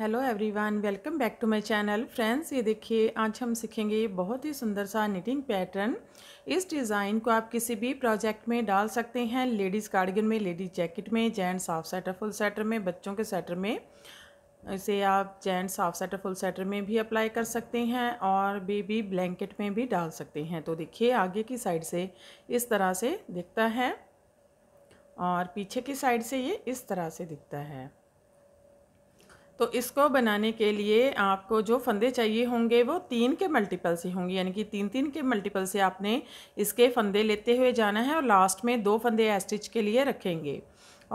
hello everyone welcome back to my channel friends ये देखिए आज हम सीखेंगे बहुत ही सुंदर सा निटिंग पैटर्न इस डिज़ाइन को आप किसी भी प्रोजेक्ट में डाल सकते हैं लेडीज़ कार्डिगन में लेडीज़ जैकेट में gents half sweater full sweater में बच्चों के सेटर में इसे आप gents half sweater full sweater में भी अप्लाई कर सकते हैं और बेबी ब्लैंकेट में भी डाल सकते हैं तो देखिए आगे की साइड से इस तरह से दिखता है और पीछे की साइड से ये इस तरह से दिखता है तो इसको बनाने के लिए आपको जो फंदे चाहिए होंगे वो तीन के मल्टीपल से होंगे यानी कि तीन तीन के मल्टीपल से आपने इसके फंदे लेते हुए जाना है और लास्ट में दो फंदे स्टिच के लिए रखेंगे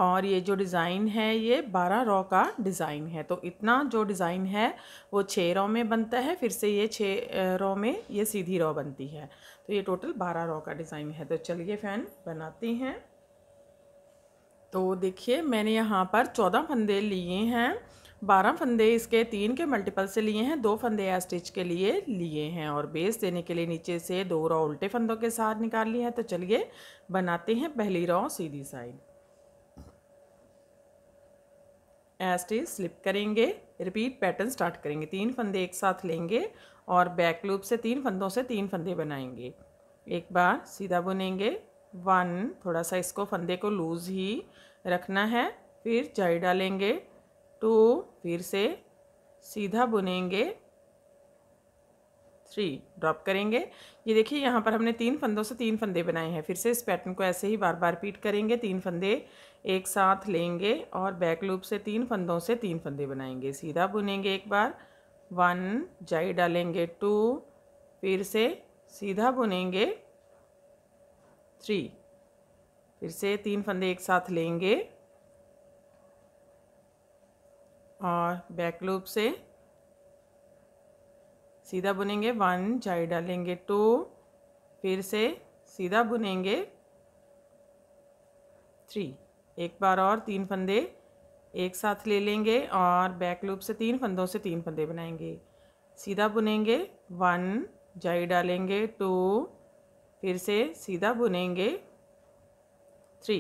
और ये जो डिज़ाइन है ये बारह रॉ का डिज़ाइन है तो इतना जो डिज़ाइन है वो छः रॉ में बनता है फिर से ये छः रॉ में ये सीधी रॉ बनती है तो ये टोटल बारह रॉ का डिज़ाइन है तो चलिए फ़ैन बनाते हैं तो देखिए मैंने यहाँ पर चौदह फंदे लिए हैं बारह फंदे इसके तीन के मल्टीपल से लिए हैं दो फंदे या स्टिच के लिए लिए हैं और बेस देने के लिए नीचे से दो रॉ उल्टे फंदों के साथ निकाल लिए हैं तो चलिए बनाते हैं पहली रॉ सीधी साइड एस्टिच स्लिप करेंगे रिपीट पैटर्न स्टार्ट करेंगे तीन फंदे एक साथ लेंगे और बैक लूप से तीन फंदों से तीन फंदे बनाएंगे एक बार सीधा बुनेंगे वन थोड़ा सा इसको फंदे को लूज़ ही रखना है फिर जाई डालेंगे टू फिर से सीधा बुनेंगे थ्री ड्रॉप करेंगे ये देखिए यहाँ पर हमने तीन फंदों से तीन फंदे बनाए हैं फिर से इस पैटर्न को ऐसे ही बार बार रिपीट करेंगे तीन फंदे एक साथ लेंगे और बैक लूप से तीन फंदों से तीन फंदे बनाएंगे सीधा बुनेंगे एक बार वन जाई डालेंगे टू फिर से सीधा बुनेंगे थ्री फिर से तीन फंदे एक साथ लेंगे और बैक लूप से सीधा बुनेंगे वन जाई डालेंगे टू फिर से सीधा बुनेंगे थ्री एक बार और तीन फंदे एक साथ ले लेंगे और बैक लूप से तीन फंदों से तीन फंदे बनाएंगे सीधा बुनेंगे वन जाई डालेंगे टू फिर से सीधा बुनेंगे थ्री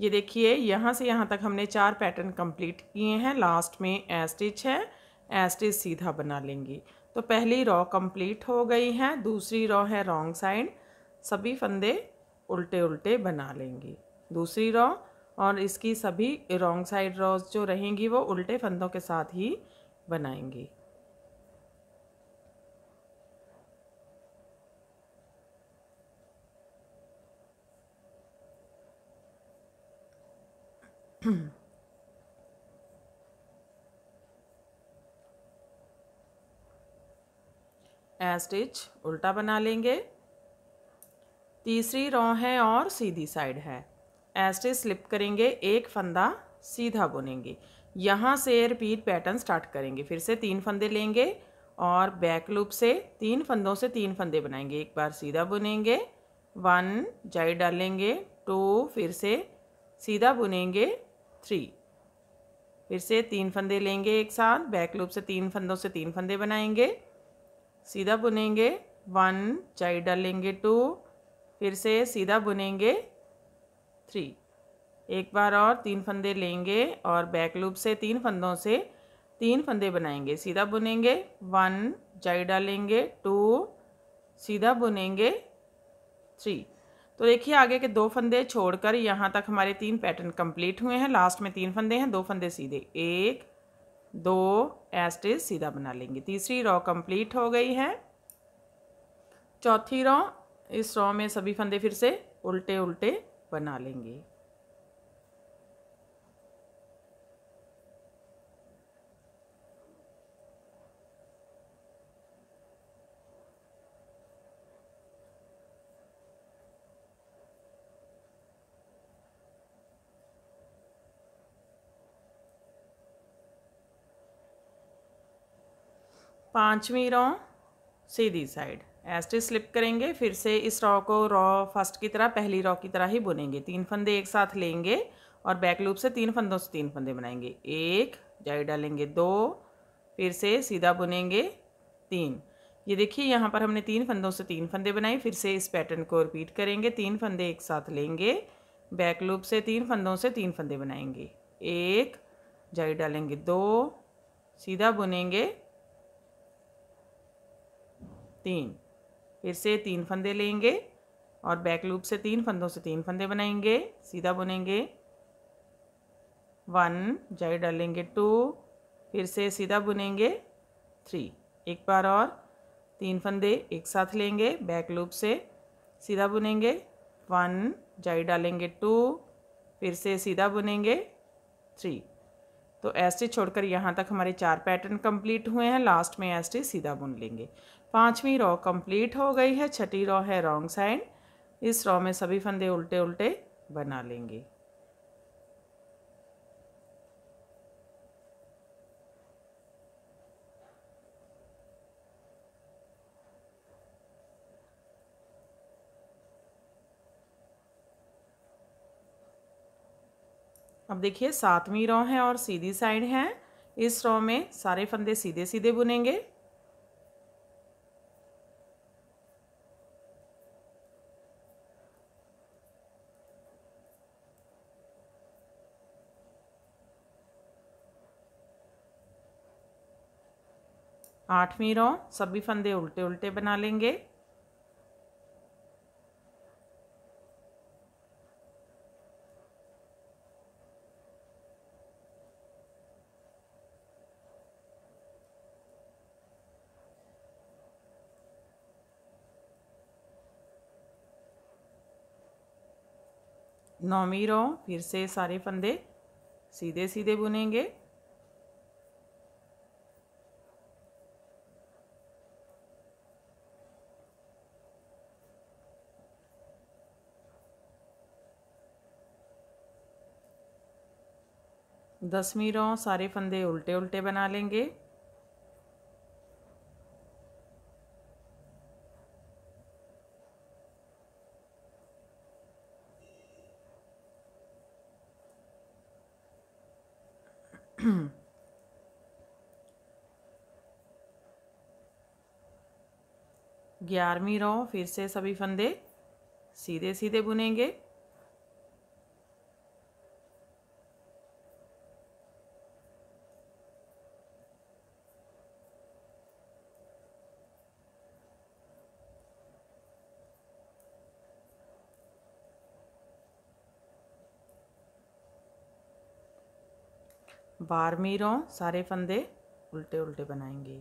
ये देखिए यहाँ से यहाँ तक हमने चार पैटर्न कंप्लीट किए हैं लास्ट में ए स्टिच है ए स्टिच सीधा बना लेंगी तो पहली रॉ कंप्लीट हो गई है दूसरी रॉ है रॉन्ग साइड सभी फंदे उल्टे उल्टे बना लेंगी दूसरी रॉ और इसकी सभी रॉन्ग साइड रॉज जो रहेंगी वो उल्टे फंदों के साथ ही बनाएंगी ए स्टिच उल्टा बना लेंगे तीसरी रॉ है और सीधी साइड है ए स्टिच स्लिप करेंगे एक फंदा सीधा बुनेंगे यहाँ से रिपीट पैटर्न स्टार्ट करेंगे फिर से तीन फंदे लेंगे और बैक लूप से तीन फंदों से तीन फंदे बनाएंगे एक बार सीधा बुनेंगे वन जाइड डालेंगे टू फिर से सीधा बुनेंगे थ्री फिर से तीन फंदे लेंगे एक साथ बैक लूप से तीन फंदों से तीन फंदे बनाएंगे सीधा बुनेंगे वन चाई डालेंगे टू फिर से सीधा बुनेंगे थ्री एक बार और तीन फंदे लेंगे और बैक लूप से तीन फंदों से तीन फंदे बनाएंगे सीधा बुनेंगे वन जाई डालेंगे टू सीधा बुनेंगे थ्री तो देखिए आगे के दो फंदे छोड़कर यहाँ तक हमारे तीन पैटर्न कंप्लीट हुए हैं लास्ट में तीन फंदे हैं दो फंदे सीधे एक दो एस्टेज सीधा बना लेंगे तीसरी रॉ कंप्लीट हो गई है चौथी रॉ इस रॉ में सभी फंदे फिर से उल्टे उल्टे बना लेंगे पाँचवीं रॉ सीधी साइड एस्टे स्लिप करेंगे फिर से इस रॉ को रॉ फर्स्ट की तरह पहली रॉ की तरह ही बुनेंगे तीन फंदे एक साथ लेंगे और बैक लूप से तीन फंदों से तीन फंदे बनाएंगे एक जाई डालेंगे दो फिर से सीधा बुनेंगे तीन ये देखिए यहाँ पर हमने तीन फंदों से तीन फंदे बनाए फिर से इस पैटर्न को रिपीट करेंगे तीन फंदे एक साथ लेंगे बैक लूप से तीन फंदों से तीन फंदे बनाएंगे एक जाई डालेंगे दो सीधा बुनेंगे तीन फिर से तीन फंदे लेंगे और बैक लूप से तीन फंदों से तीन फंदे बनाएंगे सीधा बुनेंगे वन जाई डालेंगे टू फिर से सीधा बुनेंगे थ्री एक बार और तीन फंदे एक साथ लेंगे बैक लूप से सीधा बुनेंगे वन जाई डालेंगे टू फिर से सीधा बुनेंगे थ्री तो ऐसे छोड़कर यहाँ तक हमारे चार पैटर्न कंप्लीट हुए हैं लास्ट में ऐसे सीधा बुन लेंगे पाँचवीं रॉ कंप्लीट हो गई है छठी रॉ है रॉन्ग साइड इस रॉ में सभी फंदे उल्टे उल्टे बना लेंगे अब देखिए सातवीं रो है और सीधी साइड है इस रो में सारे फंदे सीधे सीधे बुनेंगे आठवीं रो सभी फंदे उल्टे उल्टे बना लेंगे नौवीं रो फिर से सारे फंदे सीधे सीधे बुनेंगे दसवीं रो सारे फंदे उल्टे उल्टे बना लेंगे ग्यारहवीं रो फिर से सभी फंदे सीधे सीधे बुनेंगे बारहवीं रो सारे फंदे उल्टे उल्टे बनाएंगे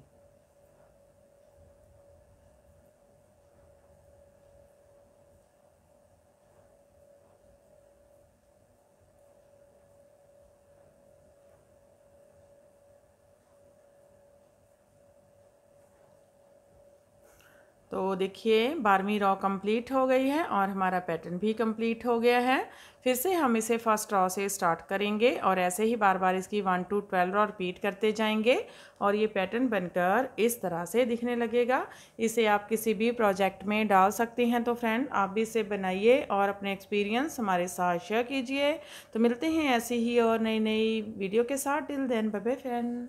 तो देखिए बारहवीं रॉ कंप्लीट हो गई है और हमारा पैटर्न भी कंप्लीट हो गया है फिर से हम इसे फर्स्ट रॉ से स्टार्ट करेंगे और ऐसे ही बार बार इसकी one to twelve row repeat करते जाएंगे और ये पैटर्न बनकर इस तरह से दिखने लगेगा इसे आप किसी भी प्रोजेक्ट में डाल सकते हैं तो फ्रेंड आप भी इसे बनाइए और अपने एक्सपीरियंस हमारे साथ शेयर कीजिए तो मिलते हैं ऐसी ही और नई नई वीडियो के साथ टिल देन बबे फ्रेंड